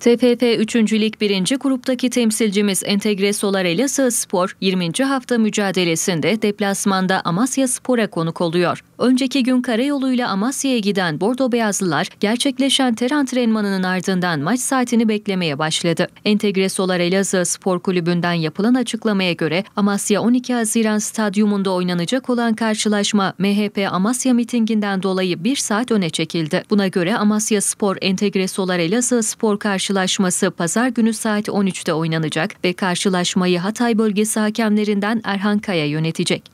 TPP 3. Lig 1. gruptaki temsilcimiz Entegre Solar Elazığ Spor 20. hafta mücadelesinde deplasmanda Amasya Spor'a konuk oluyor. Önceki gün karayoluyla Amasya'ya giden Bordo Beyazlılar gerçekleşen ter antrenmanının ardından maç saatini beklemeye başladı. Entegre Solar Elazığ Spor Kulübü'nden yapılan açıklamaya göre Amasya 12 Haziran Stadyumunda oynanacak olan karşılaşma MHP Amasya mitinginden dolayı bir saat öne çekildi. Buna göre Amasya Spor Entegre Solar Elazığ Spor karşı karşılaşması pazar günü saat 13'te oynanacak ve karşılaşmayı Hatay bölgesi hakemlerinden Erhan Kaya yönetecek.